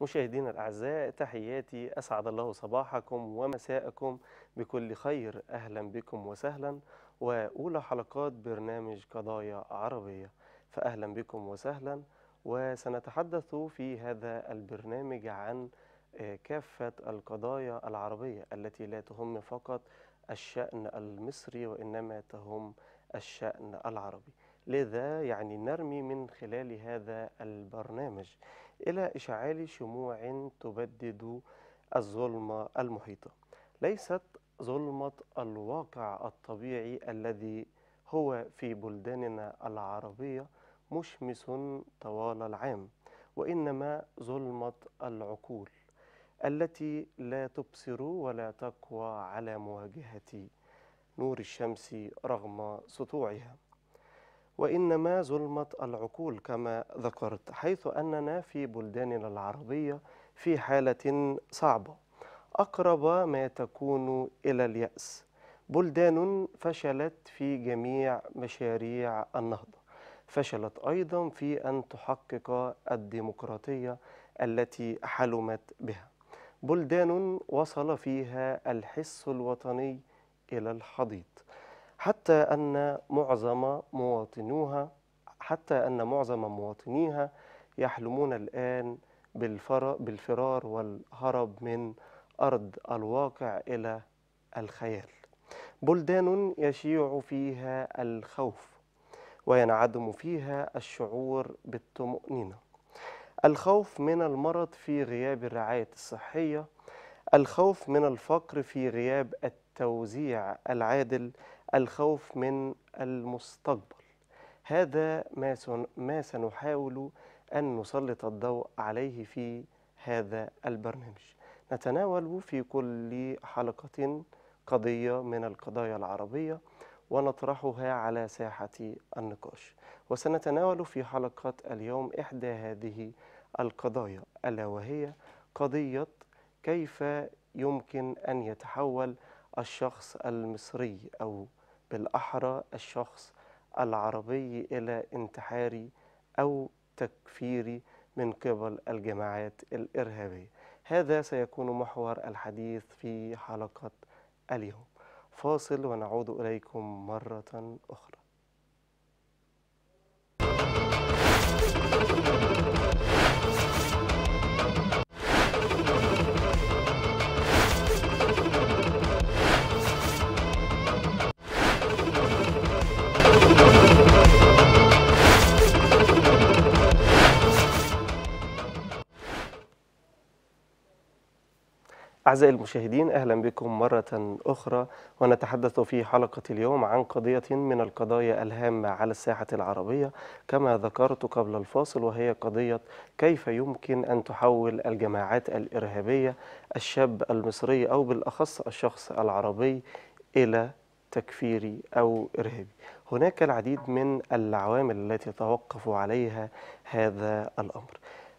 مشاهدينا الأعزاء تحياتي أسعد الله صباحكم ومساءكم بكل خير أهلا بكم وسهلا وأولى حلقات برنامج قضايا عربية فأهلا بكم وسهلا وسنتحدث في هذا البرنامج عن آه، كافة القضايا العربية التي لا تهم فقط الشأن المصري وإنما تهم الشأن العربي لذا يعني نرمي من خلال هذا البرنامج إلى إشعال شموع تبدد الظلمة المحيطة ليست ظلمة الواقع الطبيعي الذي هو في بلداننا العربية مشمس طوال العام وإنما ظلمة العقول التي لا تبصر ولا تقوى على مواجهة نور الشمس رغم سطوعها وإنما ظلمة العقول كما ذكرت حيث أننا في بلداننا العربية في حالة صعبة أقرب ما تكون إلى اليأس بلدان فشلت في جميع مشاريع النهضة فشلت أيضا في أن تحقق الديمقراطية التي حلمت بها بلدان وصل فيها الحس الوطني إلى الحضيض حتى أن معظم مواطنوها حتى أن معظم مواطنيها يحلمون الآن بالفرار والهرب من أرض الواقع إلى الخيال بلدان يشيع فيها الخوف وينعدم فيها الشعور بالطمأنينة الخوف من المرض في غياب الرعاية الصحية الخوف من الفقر في غياب التوزيع العادل الخوف من المستقبل هذا ما, ما سنحاول أن نسلط الضوء عليه في هذا البرنامج نتناول في كل حلقة قضية من القضايا العربية ونطرحها على ساحة النقاش وسنتناول في حلقة اليوم إحدى هذه القضايا ألا وهي قضية كيف يمكن أن يتحول الشخص المصري أو بالأحرى الشخص العربي إلى انتحاري أو تكفيري من قبل الجماعات الإرهابية هذا سيكون محور الحديث في حلقة اليوم فاصل ونعود إليكم مرة أخرى أعزائي المشاهدين أهلا بكم مرة أخرى ونتحدث في حلقة اليوم عن قضية من القضايا الهامة على الساحة العربية كما ذكرت قبل الفاصل وهي قضية كيف يمكن أن تحول الجماعات الإرهابية الشاب المصري أو بالأخص الشخص العربي إلى تكفيري أو إرهابي هناك العديد من العوامل التي توقف عليها هذا الأمر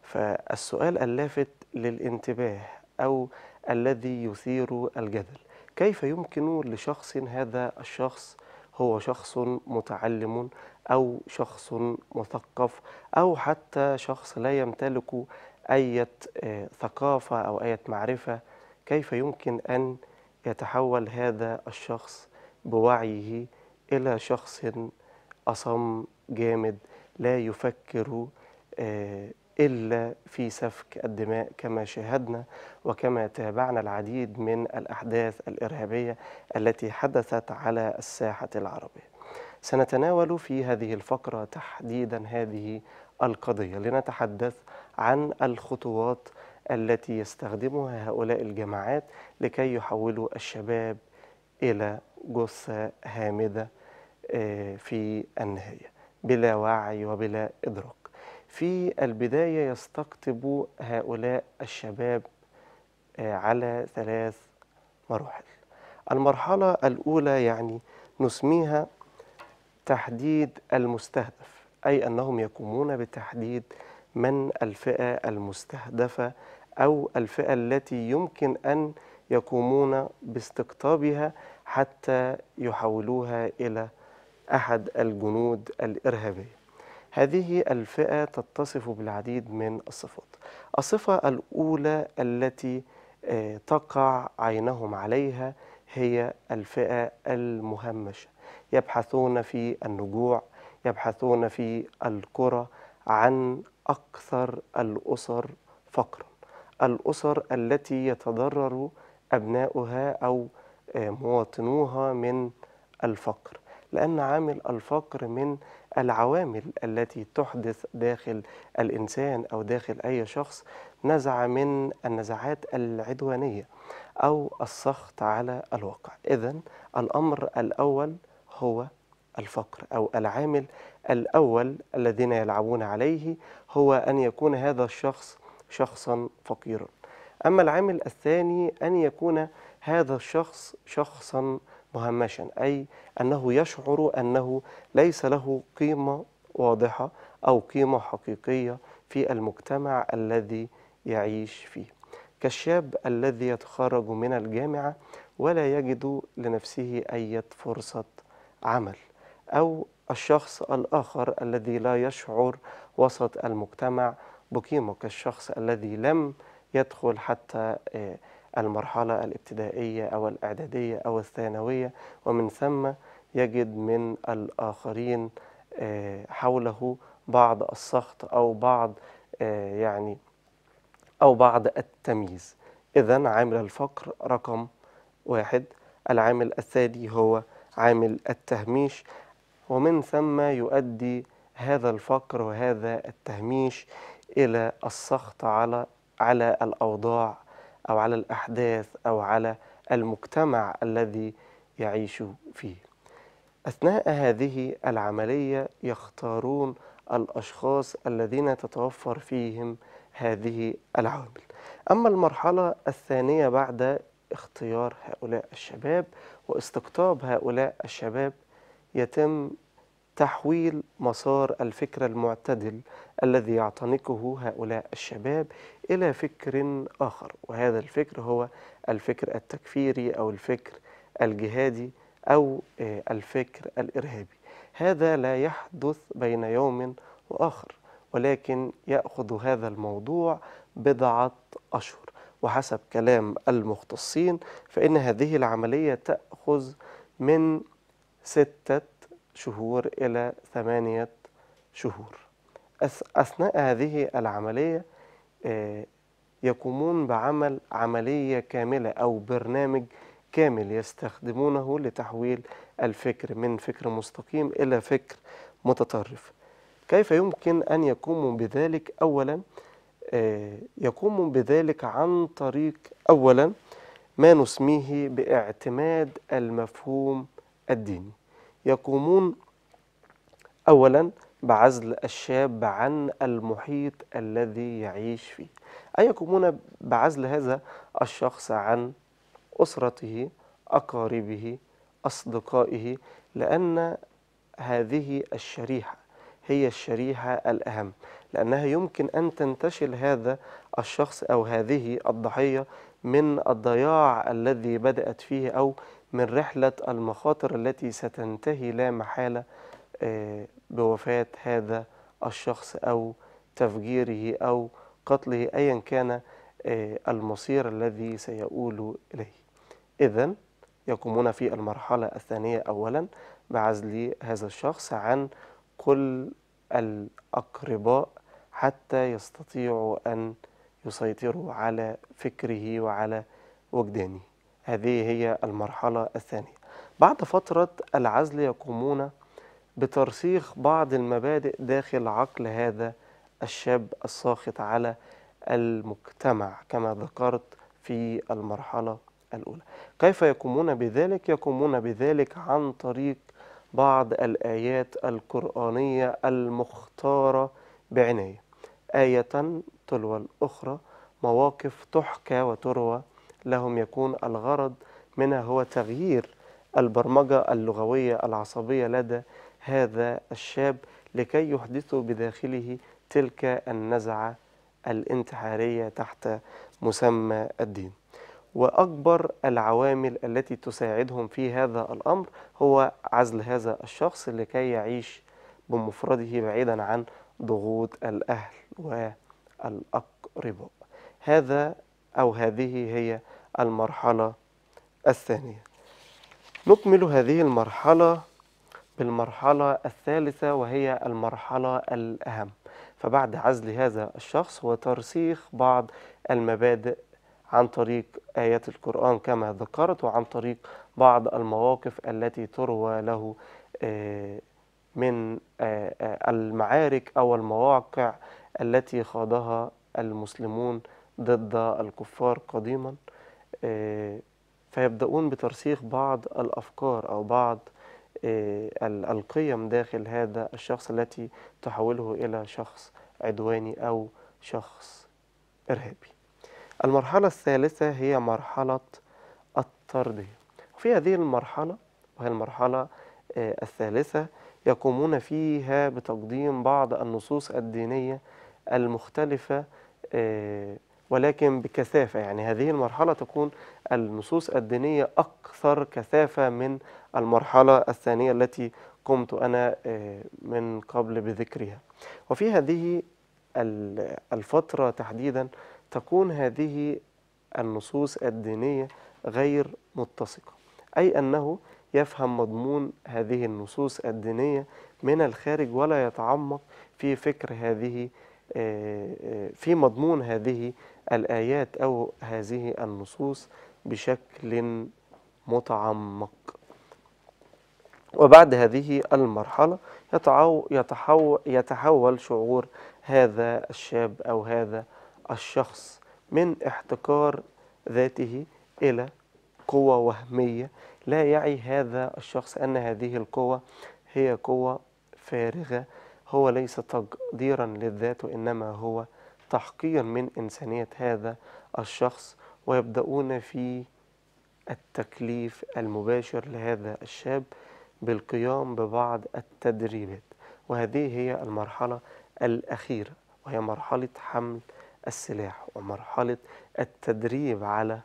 فالسؤال اللافت للانتباه أو الذي يثير الجدل كيف يمكن لشخص هذا الشخص هو شخص متعلم أو شخص مثقف أو حتى شخص لا يمتلك أي ثقافة أو أي معرفة كيف يمكن أن يتحول هذا الشخص بوعيه إلى شخص أصم جامد لا يفكر آه، إلا في سفك الدماء كما شاهدنا وكما تابعنا العديد من الأحداث الإرهابية التي حدثت على الساحة العربية سنتناول في هذه الفقرة تحديدا هذه القضية لنتحدث عن الخطوات التي يستخدمها هؤلاء الجماعات لكي يحولوا الشباب إلى جثة هامدة آه، في النهاية بلا وعي وبلا إدراك في البداية يستقطب هؤلاء الشباب آه، على ثلاث مراحل المرحلة الأولى يعني نسميها تحديد المستهدف أي أنهم يقومون بتحديد من الفئة المستهدفة أو الفئة التي يمكن أن يقومون باستقطابها حتى يحولوها إلى أحد الجنود الإرهابية هذه الفئة تتصف بالعديد من الصفات الصفة الأولى التي آه، تقع عينهم عليها هي الفئة المهمشة يبحثون في النجوع يبحثون في الكرة عن أكثر الأسر فقرا الأسر التي يتضرر أبناؤها أو آه، مواطنوها من الفقر لأن عامل الفقر من العوامل التي تحدث داخل الإنسان أو داخل أي شخص نزعة من النزعات العدوانية أو السخط على الواقع إذا الأمر الأول هو الفقر أو العامل الأول الذين يلعبون عليه هو أن يكون هذا الشخص شخصا فقيرا أما العامل الثاني أن يكون هذا الشخص شخصا مهمشا أي أنه يشعر أنه ليس له قيمة واضحة أو قيمة حقيقية في المجتمع الذي يعيش فيه كالشاب الذي يتخرج من الجامعة ولا يجد لنفسه أي فرصة عمل أو الشخص الآخر الذي لا يشعر وسط المجتمع بقيمة كالشخص الذي لم يدخل حتى آه، المرحلة الابتدائية أو الإعدادية أو الثانوية ومن ثم يجد من الآخرين آه، حوله بعض السخط أو بعض آه، يعني أو بعض التمييز إذا عامل الفقر رقم واحد العامل الثاني هو عامل التهميش ومن ثم يؤدي هذا الفقر وهذا التهميش إلى السخط على على الأوضاع أو على الأحداث أو على المجتمع الذي يعيش فيه أثناء هذه العملية يختارون الأشخاص الذين تتوفر فيهم هذه العوامل أما المرحلة الثانية بعد اختيار هؤلاء الشباب واستقطاب هؤلاء الشباب يتم تحويل مسار الفكر المعتدل الذي يعتنقه هؤلاء الشباب إلى فكر آخر وهذا الفكر هو الفكر التكفيري أو الفكر الجهادي أو آه، الفكر الإرهابي هذا لا يحدث بين يوم وآخر ولكن يأخذ هذا الموضوع بضعة أشهر وحسب كلام المختصين فإن هذه العملية تأخذ من ستة شهور إلى ثمانية شهور أثناء هذه العملية آه، يقومون بعمل عملية كاملة أو برنامج كامل يستخدمونه لتحويل الفكر من فكر مستقيم إلى فكر متطرف كيف يمكن أن يقوموا بذلك أولا آه، يقوموا بذلك عن طريق أولا ما نسميه باعتماد المفهوم الديني يقومون أولا بعزل الشاب عن المحيط الذي يعيش فيه أي يقومون بعزل هذا الشخص عن أسرته أقاربه أصدقائه لأن هذه الشريحة هي الشريحة الأهم لأنها يمكن أن تنتشل هذا الشخص أو هذه الضحية من الضياع الذي بدأت فيه أو من رحلة المخاطر التي ستنتهي لا محالة آه، بوفاة هذا الشخص أو تفجيره أو قتله أيا كان آه، المصير الذي سيؤول إليه إذا يقومون في المرحلة الثانية أولا بعزل هذا الشخص عن كل الأقرباء حتى يستطيعوا أن يسيطروا على فكره وعلى وجدانه هذه هي المرحلة الثانية بعد فترة العزل يقومون بترسيخ بعض المبادئ داخل عقل هذا الشاب الساخط على المجتمع كما ذكرت في المرحلة الأولى كيف يقومون بذلك؟ يقومون بذلك عن طريق بعض الآيات القرآنية المختارة بعناية آية تلو الأخرى مواقف تحكى وتروى لهم يكون الغرض منها هو تغيير البرمجة اللغوية العصبية لدى هذا الشاب لكي يحدثوا بداخله تلك النزعة الانتحارية تحت مسمى الدين وأكبر العوامل التي تساعدهم في هذا الأمر هو عزل هذا الشخص لكي يعيش بمفرده بعيدا عن ضغوط الأهل والأقرباء هذا أو هذه هي المرحلة الثانية نكمل هذه المرحلة بالمرحلة الثالثة وهي المرحلة الأهم فبعد عزل هذا الشخص وترسيخ بعض المبادئ عن طريق آيات القرآن كما ذكرت وعن طريق بعض المواقف التي تروى له آه، من آه، آه، المعارك أو المواقع التي خاضها المسلمون ضد الكفار قديما آه، فيبدأون بترسيخ بعض الأفكار أو بعض آه، القيم داخل هذا الشخص التي تحوله إلى شخص عدواني أو شخص إرهابي المرحلة الثالثة هي مرحلة الطرد في هذه المرحلة وهي المرحلة آه، الثالثة يقومون فيها بتقديم بعض النصوص الدينية المختلفة ولكن بكثافة يعني هذه المرحلة تكون النصوص الدينية أكثر كثافة من المرحلة الثانية التي قمت أنا آه، من قبل بذكرها وفي هذه الفترة تحديدا تكون هذه النصوص الدينية غير متسقة أي أنه يفهم مضمون هذه النصوص الدينية من الخارج ولا يتعمق في فكر هذه آه، آه، في مضمون هذه الآيات أو هذه النصوص بشكل متعمق وبعد هذه المرحلة يتحول, شعور هذا الشاب أو هذا الشخص من احتكار ذاته إلى قوة وهمية لا يعي هذا الشخص أن هذه القوة هي قوة فارغة هو ليس تقديرا للذات وإنما هو تحقير من إنسانية هذا الشخص ويبدأون في التكليف المباشر لهذا الشاب بالقيام ببعض التدريبات وهذه هي المرحلة الأخيرة وهي مرحلة حمل السلاح ومرحلة التدريب على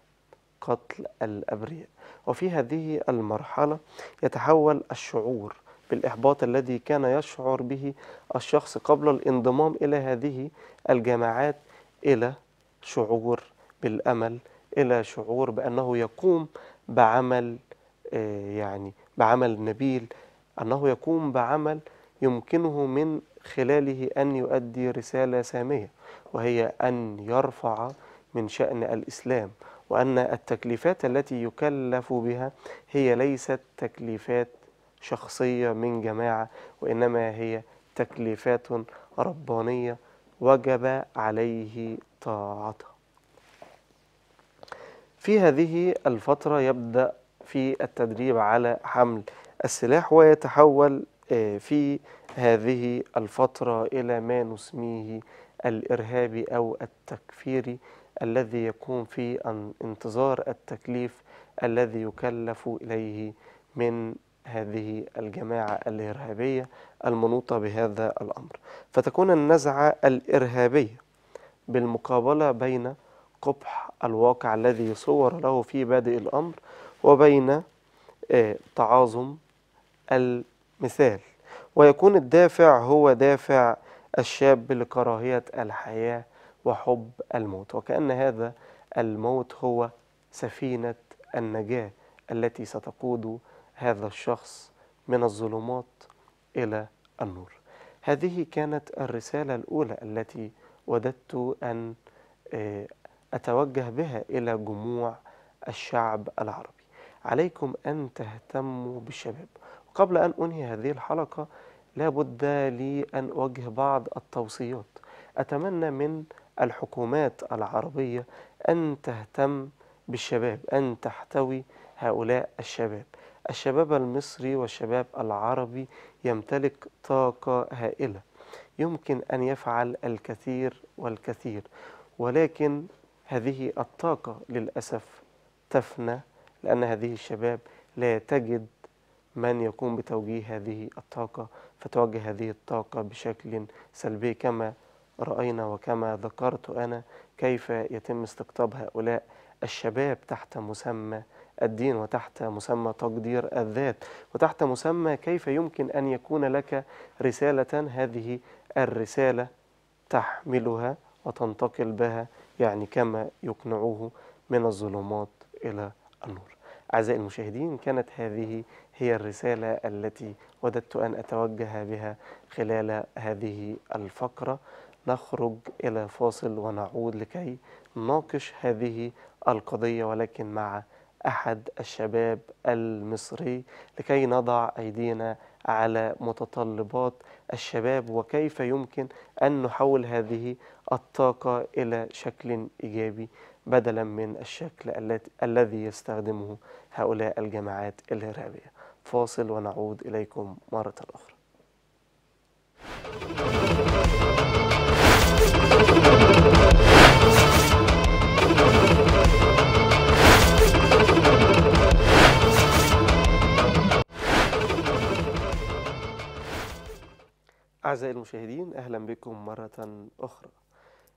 قتل الأبرياء وفي هذه المرحلة يتحول الشعور بالإحباط الذي كان يشعر به الشخص قبل الانضمام إلى هذه الجماعات إلى شعور بالأمل إلى شعور بأنه يقوم بعمل آه، يعني بعمل نبيل أنه يقوم بعمل يمكنه من خلاله أن يؤدي رسالة سامية وهي أن يرفع من شأن الإسلام وأن التكليفات التي يكلف بها هي ليست تكليفات شخصية من جماعة وإنما هي تكليفات ربانية وجب عليه طاعتها في هذه الفترة يبدأ في التدريب على حمل السلاح ويتحول آه، في هذه الفترة إلى ما نسميه الإرهابي أو التكفيري الذي يكون في انتظار التكليف الذي يكلف إليه من هذه الجماعة الإرهابية المنوطة بهذا الأمر فتكون النزعة الإرهابية بالمقابلة بين قبح الواقع الذي صور له في بادئ الأمر وبين آه، تعاظم المثال ويكون الدافع هو دافع الشاب لكراهية الحياة وحب الموت وكأن هذا الموت هو سفينة النجاة التي ستقوده هذا الشخص من الظلمات إلى النور هذه كانت الرسالة الأولى التي وددت أن آه، أتوجه بها إلى جموع الشعب العربي عليكم أن تهتموا بالشباب وقبل أن أنهي هذه الحلقة لابد لي أن أوجه بعض التوصيات أتمنى من الحكومات العربية أن تهتم بالشباب أن تحتوي هؤلاء الشباب الشباب المصري والشباب العربي يمتلك طاقة هائلة يمكن أن يفعل الكثير والكثير ولكن هذه الطاقة للأسف تفنى لأن هذه الشباب لا تجد من يقوم بتوجيه هذه الطاقة فتوجه هذه الطاقة بشكل سلبي كما رأينا وكما ذكرت أنا كيف يتم استقطاب هؤلاء الشباب تحت مسمى الدين وتحت مسمى تقدير الذات وتحت مسمى كيف يمكن أن يكون لك رسالة هذه الرسالة تحملها وتنتقل بها يعني كما يقنعوه من الظلمات إلى النور أعزائي المشاهدين كانت هذه هي الرسالة التي وددت أن أتوجه بها خلال هذه الفقرة نخرج إلى فاصل ونعود لكي نناقش هذه القضية ولكن مع أحد الشباب المصري لكي نضع أيدينا على متطلبات الشباب وكيف يمكن أن نحول هذه الطاقة إلى شكل إيجابي بدلا من الشكل الذي يستخدمه هؤلاء الجماعات الإرهابية فاصل ونعود إليكم مرة أخرى أعزائي المشاهدين أهلا بكم مرة أخرى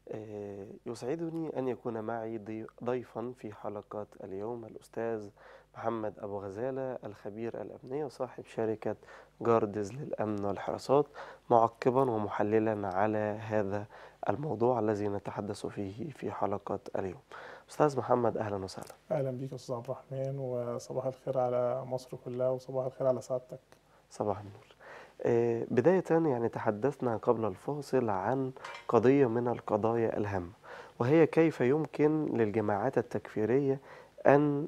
آه، يسعدني أن يكون معي ضيفا في حلقة اليوم الأستاذ محمد أبو غزالة الخبير الأمني وصاحب شركة جاردز للأمن والحراسات معقبا ومحللا على هذا الموضوع الذي نتحدث فيه في حلقة اليوم أستاذ محمد أهلا وسهلا أهلا بك أستاذ عبد الرحمن وصباح الخير على مصر كلها وصباح الخير على سعادتك صباح النور آه، بداية يعني تحدثنا قبل الفاصل عن قضية من القضايا الهامة وهي كيف يمكن للجماعات التكفيرية أن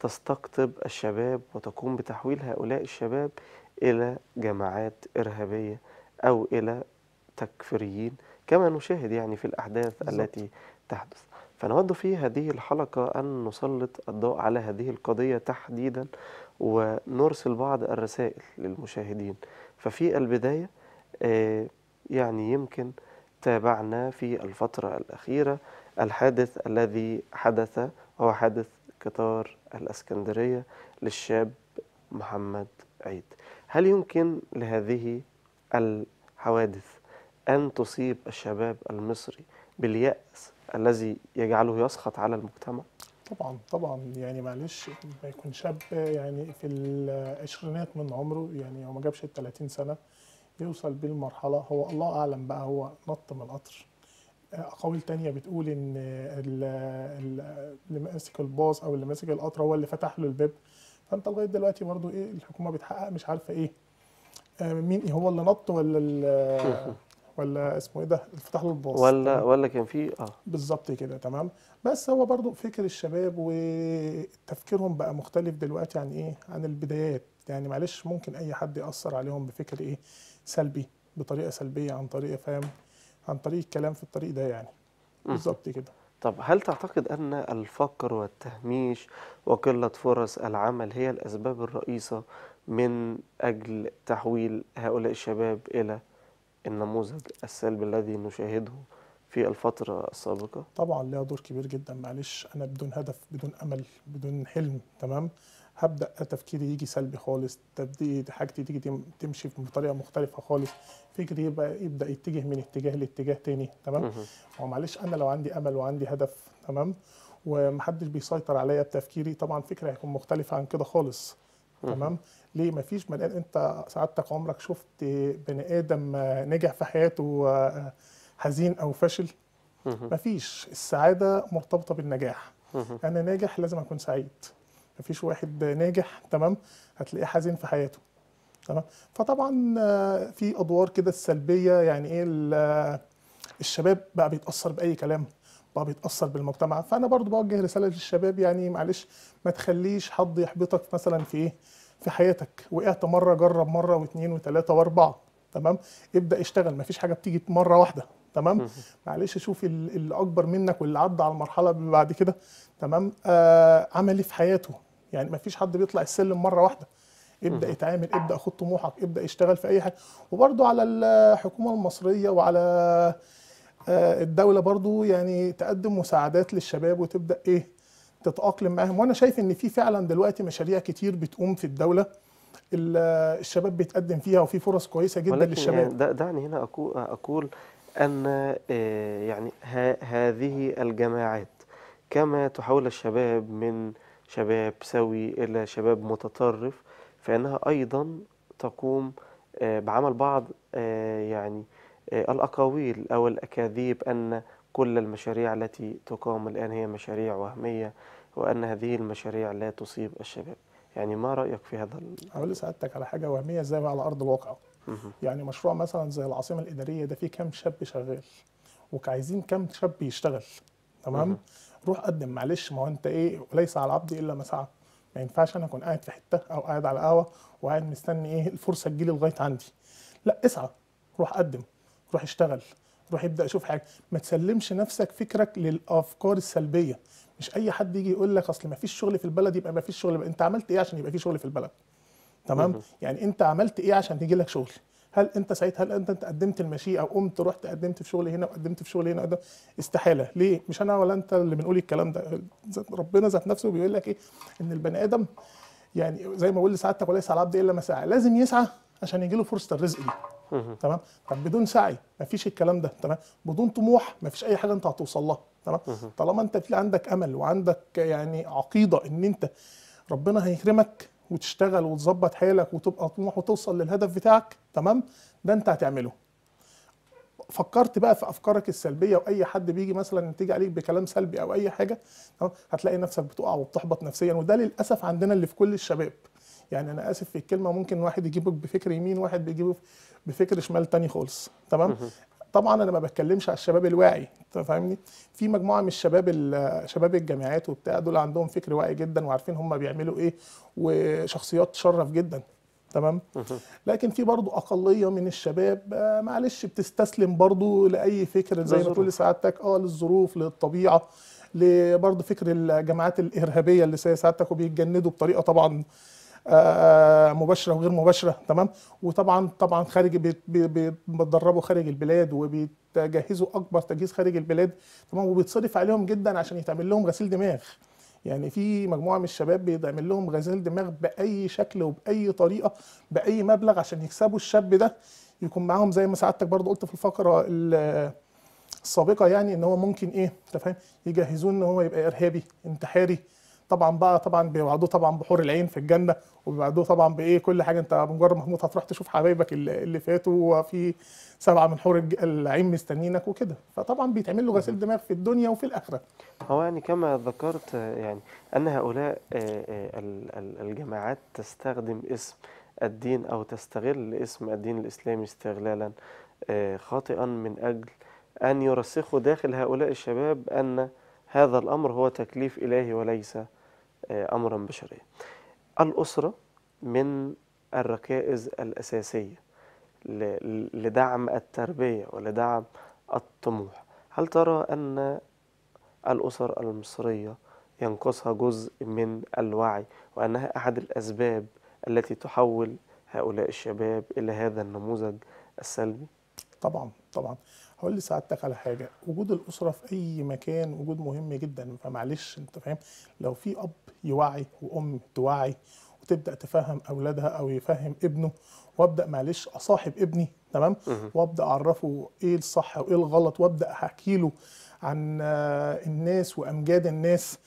تستقطب الشباب وتقوم بتحويل هؤلاء الشباب إلى جماعات إرهابية أو إلى تكفيريين كما نشاهد يعني في الأحداث بالزبط. التي تحدث فنود في هذه الحلقة أن نسلط الضوء على هذه القضية تحديدا ونرسل بعض الرسائل للمشاهدين ففي البداية آه، يعني يمكن تابعنا في الفترة الأخيرة الحادث الذي حدث هو حادث قطار الأسكندرية للشاب محمد عيد هل يمكن لهذه الحوادث أن تصيب الشباب المصري باليأس الذي يجعله يسخط على المجتمع؟ طبعا طبعا يعني معلش ما يكون شاب يعني في العشرينات من عمره يعني هو ما جابش ال 30 سنه يوصل بيه هو الله اعلم بقى هو نط من القطر اقاويل تانية بتقول ان اللي ماسك الباص او اللي ماسك القطر هو اللي فتح له الباب فانت لغايه دلوقتي برضو ايه الحكومه بتحقق مش عارفه ايه آه، مين هو اللي نط ولا ولا اسمه ايه ده الفتح للباص ولا تمام. ولا كان في اه بالظبط كده تمام بس هو برضو فكر الشباب وتفكيرهم بقى مختلف دلوقتي عن ايه عن البدايات يعني معلش ممكن اي حد ياثر عليهم بفكر ايه سلبي بطريقه سلبيه عن طريق فهم عن طريق الكلام في الطريق ده يعني بالظبط كده طب هل تعتقد أن الفقر والتهميش وقلة فرص العمل هي الأسباب الرئيسة من أجل تحويل هؤلاء الشباب إلى النموذج السلبي الذي نشاهده في الفترة السابقة؟ طبعا لها دور كبير جدا معلش أنا بدون هدف بدون أمل بدون حلم تمام هبدا تفكيري يجي سلبي خالص تبدي حاجتي تيجي تمشي بطريقه مختلفه خالص فكري يبقى يبدا يتجه من اتجاه لاتجاه تاني تمام هو معلش انا لو عندي امل وعندي هدف تمام ومحدش بيسيطر عليا بتفكيري طبعا فكرة هيكون مختلفه عن كده خالص تمام ليه ما فيش مليان انت سعادتك عمرك شفت بني ادم نجح في حياته آه، حزين او فشل ما فيش السعاده مرتبطه بالنجاح انا ناجح لازم اكون سعيد ما فيش واحد ناجح تمام هتلاقيه حزين في حياته تمام فطبعا آه، في ادوار كده السلبيه يعني ايه آه، الشباب بقى بيتاثر باي كلام بقى بيتاثر بالمجتمع فانا برضو بوجه رساله للشباب يعني معلش ما تخليش حد يحبطك مثلا في ايه في حياتك وقعت مره جرب مره واثنين وثلاثه واربعه تمام ابدا اشتغل ما فيش حاجه بتيجي مره واحده تمام معلش شوف اللي اكبر منك واللي عدى على المرحله بعد كده تمام آه عمل إيه في حياته يعني ما فيش حد بيطلع السلم مره واحده ابدا اتعامل ابدا خد طموحك ابدا اشتغل في اي حاجه وبرده على الحكومه المصريه وعلى آه، الدوله برضو يعني تقدم مساعدات للشباب وتبدا ايه تتاقلم معاهم وانا شايف ان في فعلا دلوقتي مشاريع كتير بتقوم في الدوله الشباب بيتقدم فيها وفي فرص كويسه جدا ولكن للشباب يعني دعني هنا اقول ان آه، يعني هذه الجماعات كما تحول الشباب من شباب سوي الى شباب متطرف فانها ايضا تقوم آه، بعمل بعض يعني آه، الأقاويل أو الأكاذيب أن كل المشاريع التي تقام الآن هي مشاريع وهمية وأن هذه المشاريع لا تصيب الشباب يعني ما رأيك في هذا؟ أقول سعادتك على حاجة وهمية زي على أرض الواقع يعني مشروع مثلا زي العاصمة الإدارية ده فيه كام شاب شغال وعايزين كام شاب يشتغل تمام روح قدم معلش ما هو أنت إيه وليس على العبد إلا ما سعى ما ينفعش أنا أكون قاعد في حتة أو قاعد على قهوة وقاعد مستني إيه الفرصة تجيلي لغاية عندي لا اسعى روح قدم روح اشتغل روح ابدا شوف حاجه ما تسلمش نفسك فكرك للافكار السلبيه مش اي حد يجي يقول لك اصل ما فيش شغل في البلد يبقى ما فيش شغل انت عملت ايه عشان يبقى في شغل في البلد تمام يعني انت عملت ايه عشان يجي لك شغل هل انت سعيد هل انت قدمت المشيئه وقمت رحت قدمت في شغل هنا وقدمت في شغل هنا قدم استحاله ليه مش انا ولا انت اللي بنقول الكلام ده ربنا ذات نفسه بيقول لك ايه ان البني ادم يعني زي ما بقول لسعادتك وليس على العبد الا ما سعى لازم يسعى عشان يجي له فرصه الرزق دي تمام طب بدون سعي مفيش الكلام ده تمام بدون طموح مفيش اي حاجه انت هتوصل لها تمام طالما انت في عندك امل وعندك يعني عقيده ان انت ربنا هيكرمك وتشتغل وتظبط حيلك وتبقى طموح وتوصل للهدف بتاعك تمام ده انت هتعمله فكرت بقى في افكارك السلبيه واي حد بيجي مثلا تيجي عليك بكلام سلبي او اي حاجه تمام هتلاقي نفسك بتقع وبتحبط نفسيا وده للاسف عندنا اللي في كل الشباب يعني انا اسف في الكلمه ممكن واحد يجيبك بفكر يمين واحد بيجيبه بفكر شمال تاني خالص تمام طبعا انا ما بتكلمش على الشباب الواعي انت فاهمني في مجموعه من الشباب شباب الجامعات وبتاع دول عندهم فكر واعي جدا وعارفين هم بيعملوا ايه وشخصيات تشرف جدا تمام لكن في برضه اقليه من الشباب آه، معلش بتستسلم برضه لاي فكر زي ما تقول سعادتك اه للظروف للطبيعه برضه فكر الجماعات الارهابيه اللي سعادتك وبيتجندوا بطريقه طبعا آه، آه، مباشره وغير مباشره تمام وطبعا طبعا خارج بيتدربوا خارج البلاد وبيتجهزوا اكبر تجهيز خارج البلاد تمام وبيتصرف عليهم جدا عشان يتعمل لهم غسيل دماغ يعني في مجموعه من الشباب بيتعمل لهم غسيل دماغ باي شكل وباي طريقه باي مبلغ عشان يكسبوا الشاب ده يكون معاهم زي ما سعادتك برضو قلت في الفقره السابقه يعني ان هو ممكن ايه انت فاهم يجهزوه ان هو يبقى ارهابي انتحاري طبعا بقى طبعا بيوعدوه طبعا بحور العين في الجنه وبيوعدوه طبعا بايه كل حاجه انت مجرد محمود هتروح تشوف حبايبك اللي فاتوا وفي سبعه من حور العين مستنينك وكده فطبعا بيتعمل له غسيل دماغ في الدنيا وفي الاخره هو يعني كما ذكرت يعني ان هؤلاء آه، آه، الجماعات تستخدم اسم الدين او تستغل اسم الدين الاسلامي استغلالا آه، خاطئا من اجل ان يرسخوا داخل هؤلاء الشباب ان هذا الأمر هو تكليف إلهي وليس آه، أمرا بشريا الأسرة من الركائز الأساسية لدعم التربية ولدعم الطموح هل ترى أن الأسر المصرية ينقصها جزء من الوعي وأنها أحد الأسباب التي تحول هؤلاء الشباب إلى هذا النموذج السلبي؟ طبعا طبعا هقول لسعادتك على حاجه وجود الاسره في اي مكان وجود مهم جدا فمعلش انت فاهم لو في اب يوعي وام توعي وتبدا تفهم اولادها او يفهم ابنه وابدا معلش اصاحب ابني تمام وابدا اعرفه ايه الصح وايه الغلط وابدا احكي له عن آه، الناس وامجاد الناس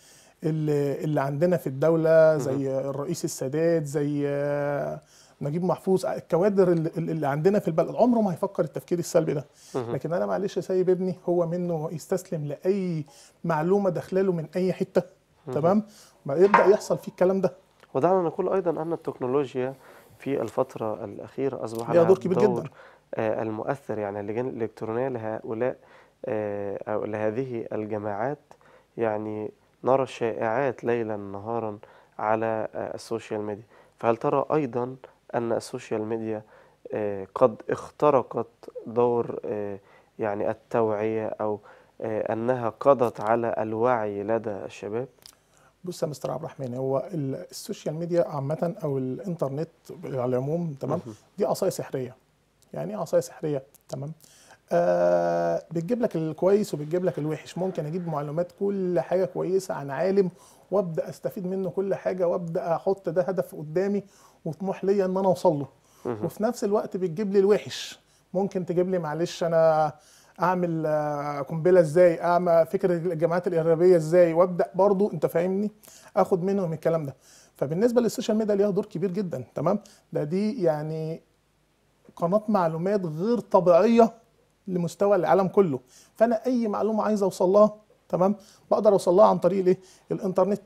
اللي, اللي عندنا في الدوله زي الرئيس السادات زي آه، نجيب محفوظ الكوادر اللي عندنا في البلد عمره ما هيفكر التفكير السلبي ده لكن انا معلش سايب ابني هو منه يستسلم لاي معلومه داخله من اي حته تمام ما يبدا يحصل فيه الكلام ده ودعنا نقول ايضا ان التكنولوجيا في الفتره الاخيره اصبح لها دور كبير جدا آه، المؤثر يعني اللجان الالكترونيه لهؤلاء آه، او لهذه الجماعات يعني نرى شائعات ليلا نهارا على آه، السوشيال ميديا فهل ترى ايضا أن السوشيال ميديا آه، قد اخترقت دور آه، يعني التوعية أو آه، أنها قضت على الوعي لدى الشباب؟ بص يا مستر عبد الرحمن هو السوشيال ميديا عامة أو الإنترنت على العموم تمام دي عصاية سحرية يعني إيه عصاية سحرية تمام آه بتجيب لك الكويس وبتجيب لك الوحش ممكن أجيب معلومات كل حاجة كويسة عن عالم وابدا استفيد منه كل حاجه وابدا احط ده هدف قدامي وطموح ليا ان انا اوصل له وفي نفس الوقت بتجيب لي الوحش ممكن تجيب لي معلش انا اعمل آه، قنبله ازاي اعمل فكره الجماعات الارهابيه ازاي وابدا برضو انت فاهمني اخد منهم الكلام ده فبالنسبه للسوشيال ميديا ليها دور كبير جدا تمام ده دي يعني قناه معلومات غير طبيعيه لمستوى العالم كله فانا اي معلومه عايز اوصلها تمام بقدر اوصلها عن طريق الايه الانترنت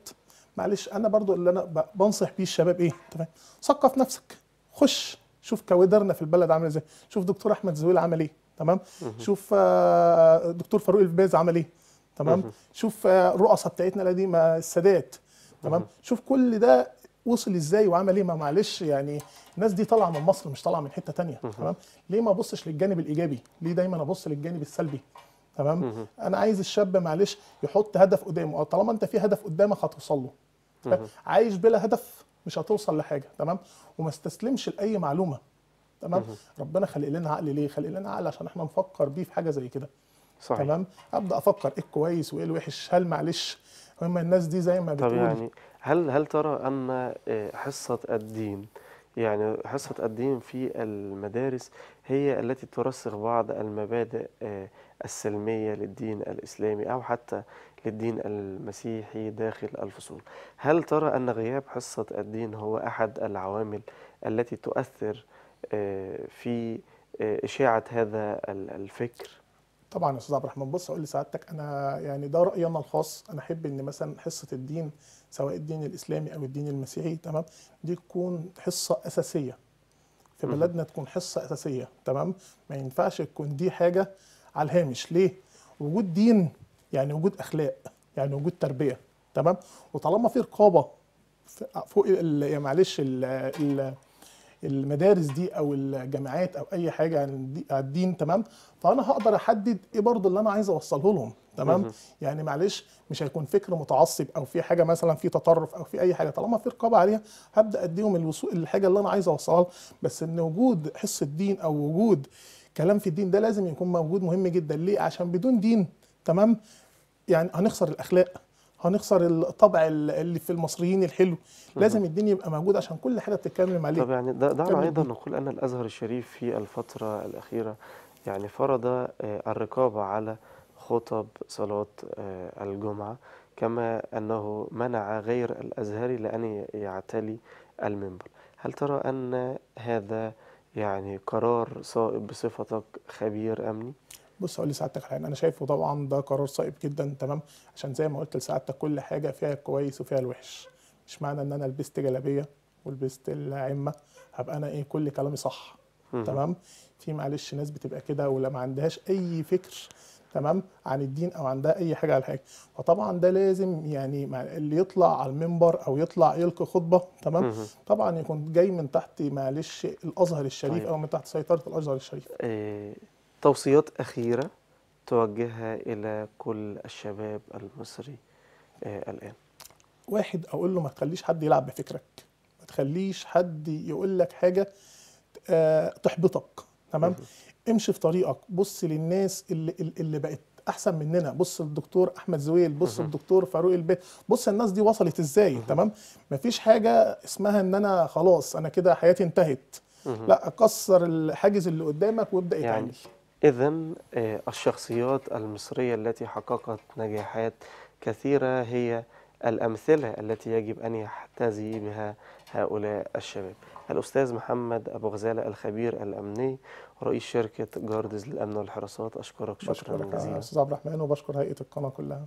معلش انا برضو اللي انا بنصح بيه الشباب ايه تمام ثقف نفسك خش شوف كوادرنا في البلد عامله ازاي شوف دكتور احمد زويل عمل ايه تمام شوف آه، دكتور فاروق الباز عمل ايه تمام شوف آه، الرؤساء بتاعتنا القديمه السادات تمام شوف كل ده وصل ازاي وعمل ايه ما معلش يعني الناس دي طالعه من مصر مش طالعه من حته تانية تمام ليه ما ابصش للجانب الايجابي ليه دايما ابص للجانب السلبي تمام انا عايز الشاب معلش يحط هدف قدامه طالما انت في هدف قدامك هتوصل له عايش بلا هدف مش هتوصل لحاجه تمام وما استسلمش لاي معلومه تمام ربنا خلق لنا عقل ليه خلق لنا عقل عشان احنا نفكر بيه في حاجه زي كده صحيح. تمام ابدا افكر ايه الكويس وايه الوحش هل معلش هم الناس دي زي ما بتقول طب يعني هل هل ترى ان آه، حصه الدين يعني حصه الدين في المدارس هي التي ترسخ بعض المبادئ آه، السلمية للدين الإسلامي أو حتى للدين المسيحي داخل الفصول هل ترى أن غياب حصة الدين هو أحد العوامل التي تؤثر آه، في آه، إشاعة هذا الفكر؟ طبعا يا استاذ عبد الرحمن بص اقول لسعادتك انا يعني ده رايي انا الخاص انا احب ان مثلا حصه الدين سواء الدين الاسلامي او الدين المسيحي تمام دي تكون حصه اساسيه في بلدنا تكون حصه اساسيه تمام ما ينفعش تكون دي حاجه على الهامش ليه وجود دين يعني وجود اخلاق يعني وجود تربيه تمام وطالما في رقابه فوق يا معلش المدارس دي او الجامعات او اي حاجه عن الدين تمام فانا هقدر احدد ايه برضه اللي انا عايز اوصله لهم تمام يعني معلش مش هيكون فكر متعصب او في حاجه مثلا في تطرف او في اي حاجه طالما في رقابه عليها هبدا اديهم الوصول الحاجه اللي انا عايز اوصلها بس ان وجود حس الدين او وجود كلام في الدين ده لازم يكون موجود مهم جدا ليه عشان بدون دين تمام يعني هنخسر الاخلاق هنخسر الطبع اللي في المصريين الحلو لازم الدين يبقى موجود عشان كل حاجه بتتكلم عليه طب يعني دعنا ايضا نقول ان الازهر الشريف في الفتره الاخيره يعني فرض آه، الرقابه على خطب صلاه آه، الجمعه كما انه منع غير الازهري لان يعتلي المنبر هل ترى ان هذا يعني قرار صائب بصفتك خبير امني بص هقول لسعادتك الحقيقه انا شايفه طبعا ده قرار صائب جدا تمام عشان زي ما قلت لسعادتك كل حاجه فيها الكويس وفيها الوحش مش معنى ان انا لبست جلابيه ولبست العمه هبقى انا ايه كل كلامي صح تمام في معلش ناس بتبقى كده ولا ما عندهاش اي فكر تمام عن الدين او عندها اي حاجه على حاجه فطبعا ده لازم يعني اللي يطلع على المنبر او يطلع يلقي خطبه تمام طبعا يكون جاي من تحت معلش الازهر الشريف طيب. او من تحت سيطره الازهر الشريف إيه توصيات اخيره توجهها الى كل الشباب المصري إيه الان واحد اقول له ما تخليش حد يلعب بفكرك ما تخليش حد يقول لك حاجه آه، تحبطك تمام امشي في طريقك بص للناس اللي اللي بقت احسن مننا بص للدكتور احمد زويل بص للدكتور فاروق البيت بص الناس دي وصلت ازاي تمام مفيش حاجه اسمها ان انا خلاص انا كده حياتي انتهت لا اكسر الحاجز اللي قدامك وابدا يتعامل يعني اذا آه، الشخصيات المصريه التي حققت نجاحات كثيره هي الامثله التي يجب ان يحتذي بها هؤلاء الشباب. الأستاذ محمد أبو غزالة الخبير الأمني رئيس شركة جاردز للأمن والحراسات أشكرك شكرا جزيلا أستاذ عبد الرحمن وبشكر هيئة القناة كلها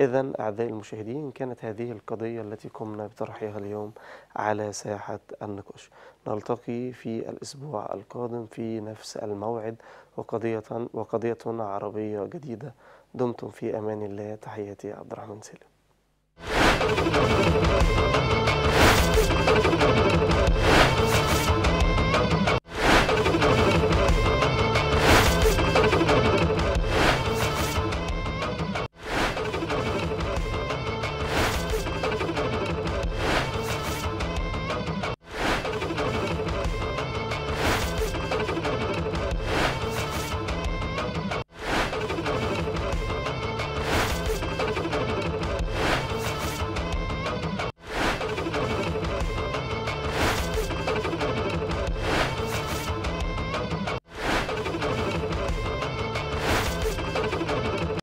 إذا أعزائي المشاهدين كانت هذه القضية التي قمنا بطرحها اليوم على ساحة النقاش نلتقي في الأسبوع القادم في نفس الموعد وقضية, وقضية عربية جديدة دمتم في أمان الله تحياتي عبد الرحمن سالم